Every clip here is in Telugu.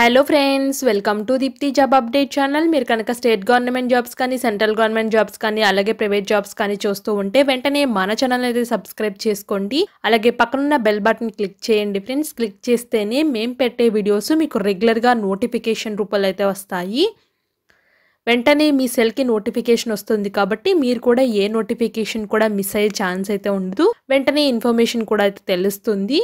hello friends welcome to Deepti job update channel మీరు కనుక స్టేట్ గవర్నమెంట్ జాబ్స్ కానీ సెంట్రల్ గవర్నమెంట్ జాబ్స్ కానీ అలాగే ప్రైవేట్ జాబ్స్ కానీ చూస్తూ ఉంటే వెంటనే మన ఛానల్ అయితే సబ్స్క్రైబ్ చేసుకోండి అలాగే పక్కనున్న బెల్ బటన్ క్లిక్ చేయండి ఫ్రెండ్స్ క్లిక్ చేస్తేనే మేము పెట్టే వీడియోస్ మీకు రెగ్యులర్గా నోటిఫికేషన్ రూపంలో అయితే వస్తాయి వెంటనే మీ సెల్కి నోటిఫికేషన్ వస్తుంది కాబట్టి మీరు కూడా ఏ నోటిఫికేషన్ కూడా మిస్ అయ్యే ఛాన్స్ అయితే ఉండదు వెంటనే ఇన్ఫర్మేషన్ కూడా అయితే తెలుస్తుంది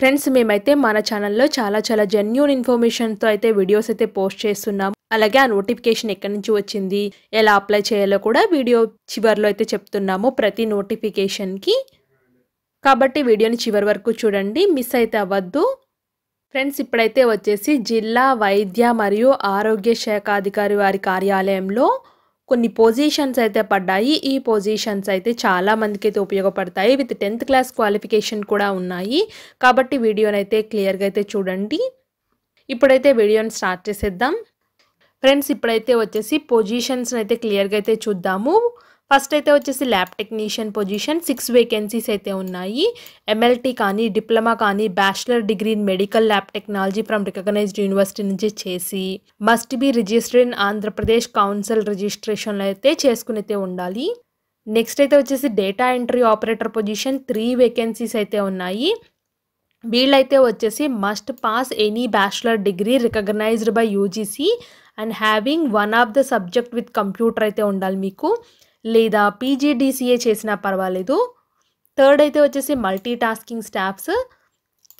ఫ్రెండ్స్ మేమైతే మన ఛానల్లో చాలా చాలా జెన్యున్ ఇన్ఫర్మేషన్తో అయితే వీడియోస్ అయితే పోస్ట్ చేస్తున్నాం అలాగే ఆ నోటిఫికేషన్ ఎక్కడి నుంచి వచ్చింది ఎలా అప్లై చేయాలో కూడా వీడియో చివరిలో అయితే చెప్తున్నాము ప్రతి నోటిఫికేషన్కి కాబట్టి వీడియోని చివరి వరకు చూడండి మిస్ అయితే అవ్వద్దు ఫ్రెండ్స్ ఇప్పుడైతే వచ్చేసి జిల్లా వైద్య మరియు ఆరోగ్య శాఖ అధికారి వారి కార్యాలయంలో కొన్ని పొజిషన్స్ అయితే పడ్డాయి ఈ పొజిషన్స్ అయితే చాలా మందికి అయితే ఉపయోగపడతాయి విత్ టెన్త్ క్లాస్ క్వాలిఫికేషన్ కూడా ఉన్నాయి కాబట్టి వీడియోని అయితే క్లియర్గా అయితే చూడండి ఇప్పుడైతే వీడియోని స్టార్ట్ చేసేద్దాం ఫ్రెండ్స్ ఇప్పుడైతే వచ్చేసి పొజిషన్స్ అయితే క్లియర్గా అయితే చూద్దాము ఫస్ట్ అయితే వచ్చేసి lab technician position six vacancies అయితే ఉన్నాయి ఎంఎల్టీ కానీ డిప్లొమా కానీ bachelor degree in medical lab technology from recognised university నుంచి చేసి must be register in Andhra Pradesh council రిజిస్ట్రేషన్లో అయితే చేసుకుని అయితే ఉండాలి నెక్స్ట్ అయితే వచ్చేసి data entry operator position three vacancies అయితే ఉన్నాయి వీళ్ళైతే వచ్చేసి must pass any bachelor degree recognised by UGC and having one of the subject with computer అయితే ఉండాలి మీకు లేదా పీజీడీసీఏ చేసినా పర్వాలేదు థర్డ్ అయితే వచ్చేసి multi tasking staffs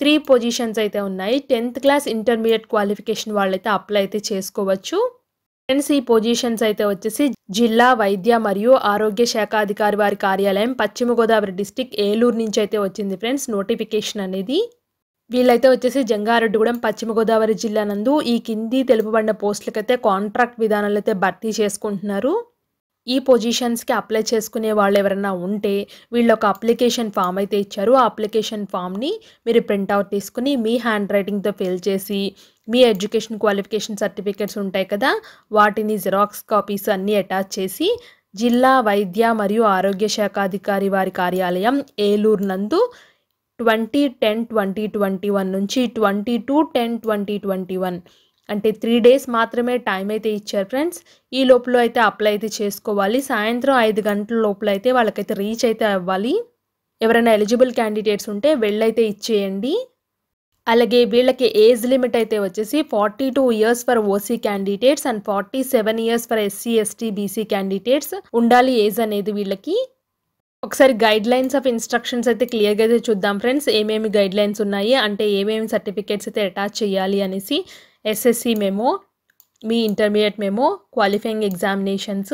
three positions అయితే ఉన్నాయి టెన్త్ క్లాస్ ఇంటర్మీడియట్ క్వాలిఫికేషన్ వాళ్ళైతే అప్లై అయితే చేసుకోవచ్చు ఫ్రెండ్స్ ఈ పొజిషన్స్ అయితే వచ్చేసి జిల్లా వైద్య మరియు ఆరోగ్య శాఖ అధికారి వారి కార్యాలయం పశ్చిమ గోదావరి డిస్టిక్ ఏలూరు నుంచి అయితే వచ్చింది ఫ్రెండ్స్ నోటిఫికేషన్ అనేది వీళ్ళైతే వచ్చేసి జంగారెడ్డిగూడెం పశ్చిమ గోదావరి జిల్లా నందు ఈ కింది తెలుపబడిన పోస్టులకైతే కాంట్రాక్ట్ విధానాలు అయితే భర్తీ చేసుకుంటున్నారు ఈ పొజిషన్స్కి అప్లై చేసుకునే వాళ్ళు ఎవరైనా ఉంటే వీళ్ళు ఒక అప్లికేషన్ ఫామ్ అయితే ఇచ్చారు ఆ అప్లికేషన్ ఫామ్ని మీరు ప్రింట్అవుట్ తీసుకుని మీ హ్యాండ్ రైటింగ్తో ఫిల్ చేసి మీ ఎడ్యుకేషన్ క్వాలిఫికేషన్ సర్టిఫికేట్స్ ఉంటాయి కదా వాటిని జిరాక్స్ కాపీస్ అన్నీ అటాచ్ చేసి జిల్లా వైద్య మరియు ఆరోగ్య శాఖాధికారి వారి కార్యాలయం ఏలూరు నందు twenty ten twenty twenty one నుంచి twenty two ten twenty twenty one అంటే త్రీ డేస్ మాత్రమే టైం అయితే ఇచ్చారు ఫ్రెండ్స్ ఈ లోపల అయితే అప్లై అయితే చేసుకోవాలి సాయంత్రం ఐదు గంటల లోపల అయితే వాళ్ళకైతే రీచ్ అయితే అవ్వాలి ఎవరైనా ఎలిజిబుల్ క్యాండిడేట్స్ ఉంటే వెళ్ళైతే ఇచ్చేయండి అలాగే వీళ్ళకి ఏజ్ లిమిట్ అయితే వచ్చేసి forty two years for OC candidates and forty seven years for SC ST BC candidates ఉండాలి ఏజ్ అనేది వీళ్ళకి ఒకసారి గైడ్ లైన్స్ ఆఫ్ ఇన్స్ట్రక్షన్స్ అయితే క్లియర్గా అయితే చూద్దాం ఫ్రెండ్స్ ఏమేమి గైడ్ లైన్స్ ఉన్నాయి అంటే ఏమేమి సర్టిఫికేట్స్ అయితే అటాచ్ చేయాలి అనేసి ఎస్ఎస్సి మెమో మీ ఇంటర్మీడియట్ మెమో క్వాలిఫైయింగ్ ఎగ్జామినేషన్స్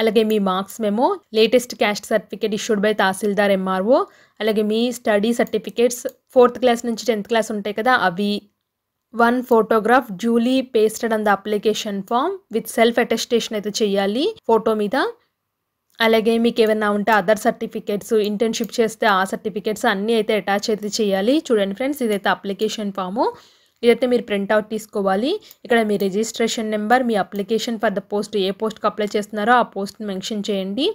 అలాగే మీ marks memo latest caste certificate issued by tahsildar MRO అలాగే మీ స్టడీ సర్టిఫికేట్స్ ఫోర్త్ క్లాస్ నుంచి టెన్త్ క్లాస్ ఉంటాయి కదా అవి one photograph duly pasted on the application form with self attestation అయితే చేయాలి ఫోటో మీద అలాగే మీకు ఏమైనా ఉంటే అదర్ సర్టిఫికేట్స్ ఇంటర్న్షిప్ చేస్తే ఆ సర్టిఫికేట్స్ అన్నీ అయితే అటాచ్ అయితే చేయాలి చూడండి ఫ్రెండ్స్ ఇదైతే అప్లికేషన్ ఫాము ఇదైతే మీరు ప్రింట్అవుట్ తీసుకోవాలి ఇక్కడ మీ రిజిస్ట్రేషన్ నెంబర్ మీ అప్లికేషన్ ఫర్ ద పోస్ట్ ఏ పోస్ట్కి అప్లై చేస్తున్నారో ఆ పోస్ట్ మెన్షన్ చేయండి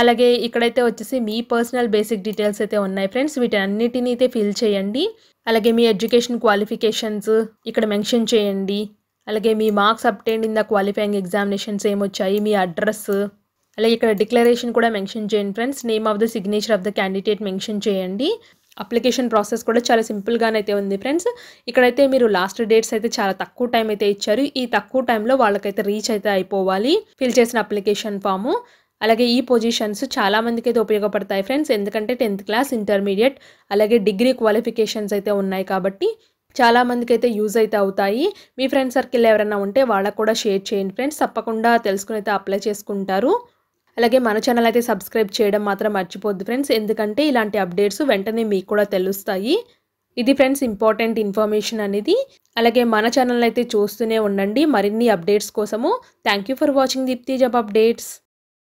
అలాగే ఇక్కడైతే వచ్చేసి మీ పర్సనల్ బేసిక్ డీటెయిల్స్ అయితే ఉన్నాయి ఫ్రెండ్స్ వీటన్నిటిని అయితే ఫిల్ చేయండి అలాగే మీ ఎడ్యుకేషన్ క్వాలిఫికేషన్స్ ఇక్కడ మెన్షన్ చేయండి అలాగే మీ marks obtained in the qualifying examinations ఏమొచ్చాయి మీ అడ్రస్ అలాగే ఇక్కడ డిక్లరేషన్ కూడా మెన్షన్ చేయండి friends name of the signature of the candidate mention చేయండి అప్లికేషన్ ప్రాసెస్ కూడా చాలా సింపుల్గానైతే ఉంది ఫ్రెండ్స్ ఇక్కడైతే మీరు లాస్ట్ డేట్స్ అయితే చాలా తక్కువ టైం అయితే ఇచ్చారు ఈ తక్కువ టైంలో వాళ్ళకైతే రీచ్ అయితే అయిపోవాలి ఫిల్ చేసిన అప్లికేషన్ ఫాము అలాగే ఈ పొజిషన్స్ చాలామందికి అయితే ఉపయోగపడతాయి ఫ్రెండ్స్ ఎందుకంటే టెన్త్ క్లాస్ ఇంటర్మీడియట్ అలాగే డిగ్రీ క్వాలిఫికేషన్స్ అయితే ఉన్నాయి కాబట్టి చాలామందికి అయితే యూజ్ అయితే అవుతాయి మీ ఫ్రెండ్స్ సర్కిల్ ఎవరైనా ఉంటే వాళ్ళకు కూడా షేర్ చేయండి ఫ్రెండ్స్ తప్పకుండా తెలుసుకుని అయితే అప్లై చేసుకుంటారు అలాగే మన ఛానల్ అయితే సబ్స్క్రైబ్ చేయడం మాత్రం మర్చిపోద్దు ఫ్రెండ్స్ ఎందుకంటే ఇలాంటి అప్డేట్స్ వెంటనే మీకు కూడా తెలుస్తాయి ఇది ఫ్రెండ్స్ ఇంపార్టెంట్ ఇన్ఫర్మేషన్ అనేది అలాగే మన ఛానల్ అయితే చూస్తూనే ఉండండి మరిన్ని అప్డేట్స్ కోసము thank for watching Deepti job updates